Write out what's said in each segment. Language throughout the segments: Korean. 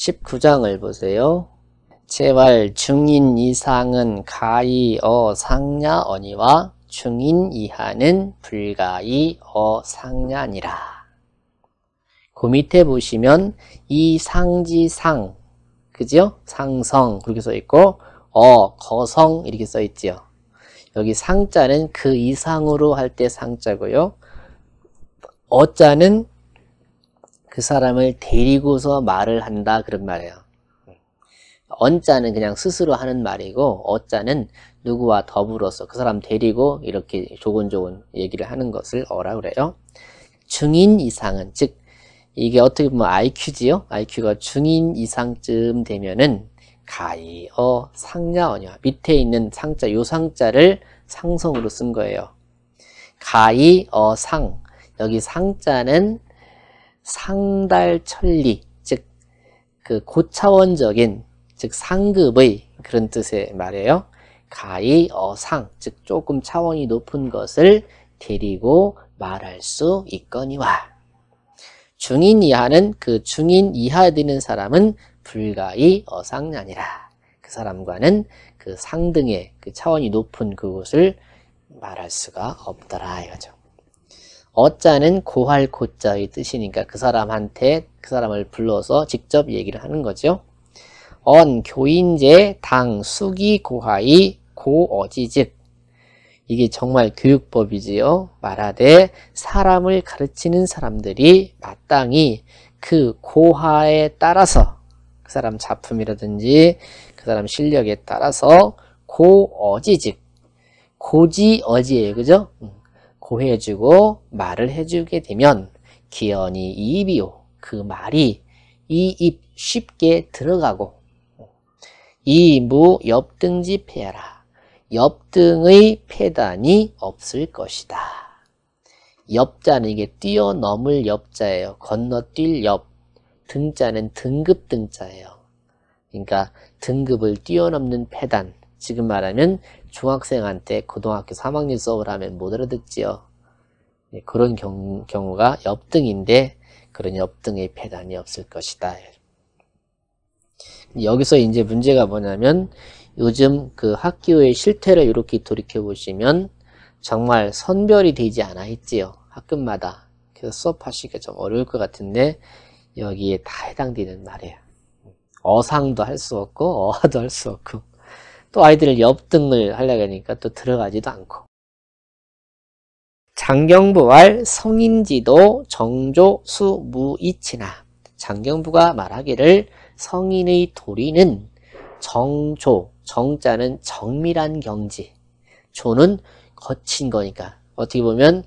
19장을 보세요. 제발 중인 이상은 가이어 상야언이와 중인 이하는 불가이어 상야니라. 그 밑에 보시면 이상지상, 그지 상성 그렇게 써있고 어, 거성 이렇게 써있지요. 여기 상자는 그 이상으로 할 때 상자고요. 어자는 그 사람을 데리고서 말을 한다 그런 말이에요. 언자는 그냥 스스로 하는 말이고 어자는 누구와 더불어서 그 사람 데리고 이렇게 조곤조곤 얘기를 하는 것을 어라 그래요. 중인 이상은 즉 이게 어떻게 보면 IQ지요. IQ가 중인 이상쯤 되면은 가이어 상야언이 밑에 있는 상자 요 상자를 상성으로 쓴 거예요. 가이어 상 여기 상자는 상달천리 즉 그 고차원적인 즉 상급의 그런 뜻의 말이에요. 가이 어상 즉 조금 차원이 높은 것을 데리고 말할 수 있거니와 중인 이하는 그 중인 이하 되는 사람은 불가이 어상년이라 그 사람과는 그 상등의 그 차원이 높은 그곳을 말할 수가 없더라 이거죠. 어짜는 고할 고짜의 뜻이니까 그 사람한테 그 사람을 불러서 직접 얘기를 하는 거죠. 언 교인제 당 수기 고하이 고어지즉 이게 정말 교육법이지요. 말하되 사람을 가르치는 사람들이 마땅히 그 고하에 따라서 그 사람 작품이라든지 그 사람 실력에 따라서 고어지즉 고지어지예요. 그죠? 음. 고해주고 말을 해주게 되면 기연이 이입이요. 그 말이 이 입 쉽게 들어가고 이 무 엽등지 패라. 엽등의 폐단이 없을 것이다. 엽자는 이게 뛰어넘을 엽자예요. 건너뛸 엽. 등자는 등급 등자예요. 그러니까 등급을 뛰어넘는 폐단 지금 말하면 중학생한테 고등학교 3학년 수업을 하면 못 알아듣지요. 네, 그런 경, 경우가 엽등인데 그런 엽등의 폐단이 없을 것이다. 여기서 이제 문제가 뭐냐면 요즘 그 학교의 실태를 이렇게 돌이켜 보시면 정말 선별이 되지 않아 있지요. 학급마다. 그래서 수업하시기가 좀 어려울 것 같은데 여기에 다 해당되는 말이에요. 어상도 할 수 없고 어하도 할 수 없고 또 아이들을 엽등을 하려고 하니까 또 들어가지도 않고 장경부왈 성인지도 정조수 무이치나 장경부가 말하기를 성인의 도리는 정조, 정자는 정밀한 경지, 조는 거친 거니까 어떻게 보면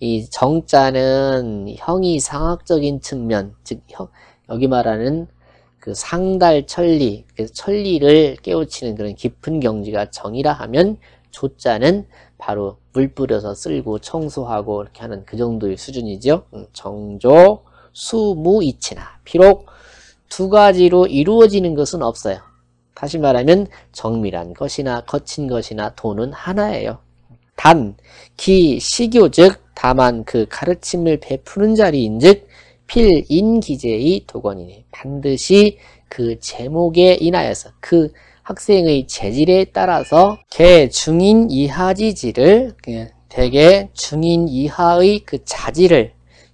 이 정자는 형이 상학적인 측면, 즉 여기 말하는 그 상달 천리, 그 천리를 깨우치는 그런 깊은 경지가 정이라 하면 조자는 바로 물 뿌려서 쓸고 청소하고 이렇게 하는 그 정도의 수준이죠. 음, 정조, 수무이치나 비록 두 가지로 이루어지는 것은 없어요. 다시 말하면 정밀한 것이나 거친 것이나 돈은 하나예요. 단, 기, 시교 즉 다만 그 가르침을 베푸는 자리인즉 필인 기재의 도건이니 반드시 그 제목에 인하여서 그 학생의 재질에 따라서 개 중인 이하지지를 예, 대개 중인 이하의 그 자질을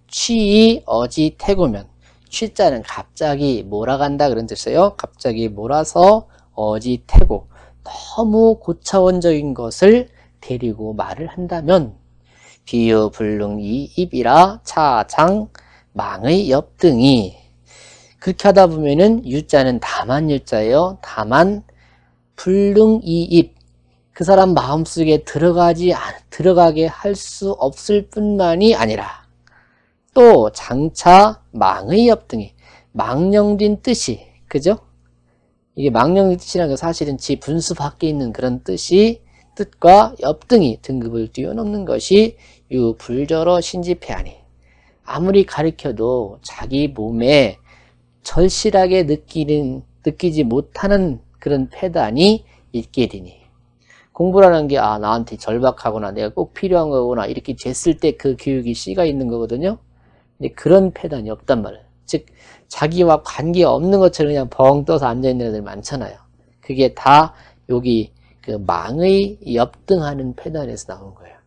취이 어지 태구면 취자는 갑자기 몰아간다 그런 뜻이에요. 갑자기 몰아서 어지 태고 너무 고차원적인 것을 데리고 말을 한다면 비유불능이 입이라 차장 망의 엽등이 그렇게 하다 보면은 유자는 다만 일자예요 다만 불능이입 그 사람 마음속에 들어가지 들어가게 할 수 없을 뿐만이 아니라 또 장차 망의 엽등이 망령된 뜻이 그죠? 이게 망령된 뜻이라는 게 사실은 지 분수 밖에 있는 그런 뜻이 뜻과 엽등이 등급을 뛰어넘는 것이 유불저러 신지폐하니 아무리 가르켜도 자기 몸에 절실하게 느끼는, 느끼지 못하는 그런 패단이 있게 되니. 공부라는 게, 아, 나한테 절박하거나 내가 꼭 필요한 거구나. 이렇게 됐을 때 그 교육이 씨가 있는 거거든요. 근데 그런 패단이 없단 말이에요. 즉, 자기와 관계 없는 것처럼 그냥 벙 떠서 앉아있는 애들 많잖아요. 그게 다 여기 그 망의 엽등하는 패단에서 나온 거예요.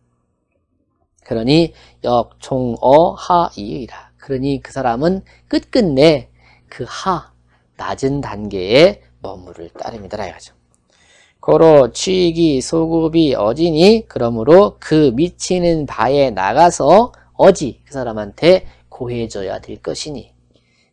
그러니 역총어 하이이라. 그러니 그 사람은 끝끝내 그 하, 낮은 단계에 머무를 따름이다라 이거죠. 고로 취기 소급이 어지니 그러므로 그 미치는 바에 나가서 어지 그 사람한테 고해줘야될 것이니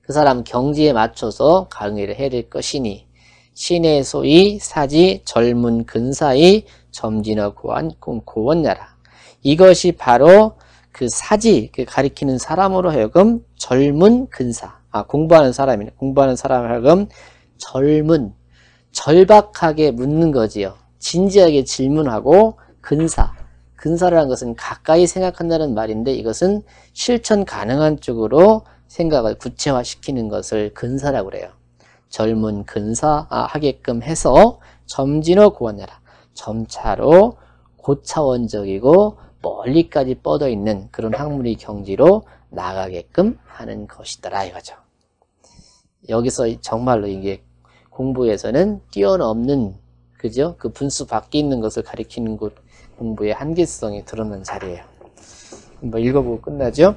그 사람 경지에 맞춰서 강의를 해야 될 것이니 신의 소위 사지 젊은 근사의 점진어 고한 고원야라 이것이 바로 그 사지 그 가리키는 사람으로 하여금 젊은 근사 아 공부하는 사람이네 공부하는 사람 하여금 젊은 절박하게 묻는 거지요 진지하게 질문하고 근사 근사라는 것은 가까이 생각한다는 말인데 이것은 실천 가능한 쪽으로 생각을 구체화시키는 것을 근사라고 그래요 젊은 근사하게끔 아, 해서 점진호구원해라 점차로 고차원적이고 멀리까지 뻗어 있는 그런 학문의 경지로 나가게끔 하는 것이더라 이거죠. 여기서 정말로 이게 공부에서는 뛰어넘는 그죠? 그 분수 밖에 있는 것을 가리키는 곳 공부의 한계성이 드러난 자리예요. 한번 읽어보고 끝나죠?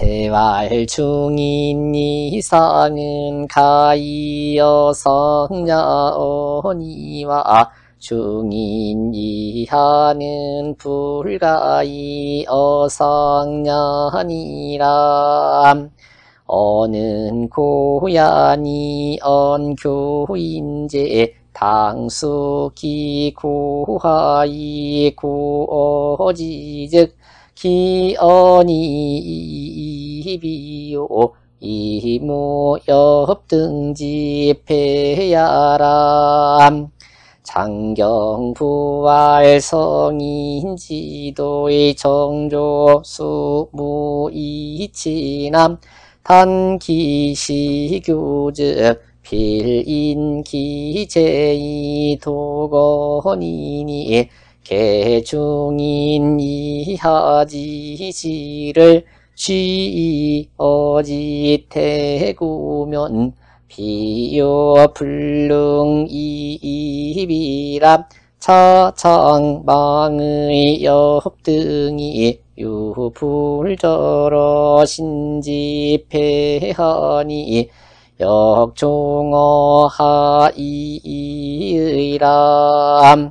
재활중인이상은 가이어 성녀오니와 중인이하는 불가이어 성년니람 어는 고야니 언교인제 당숙기고하이고어지즉 기언이 입이요 이모엽 등지폐야람 장경부활성인지도의 정조수 무이치남 단기시교즉 필인기제이 도건이니 개중인 이하지시를 취어지 태구면 비어 불능 이비람 차창방의 엽등이 유불저러 신지폐하니 역종어하이의람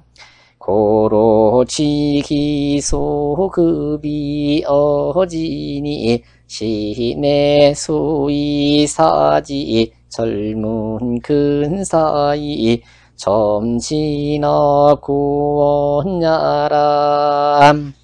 고로지기소급이 어지니 시내 소이사지 젊은 근사이 점지나 구원야람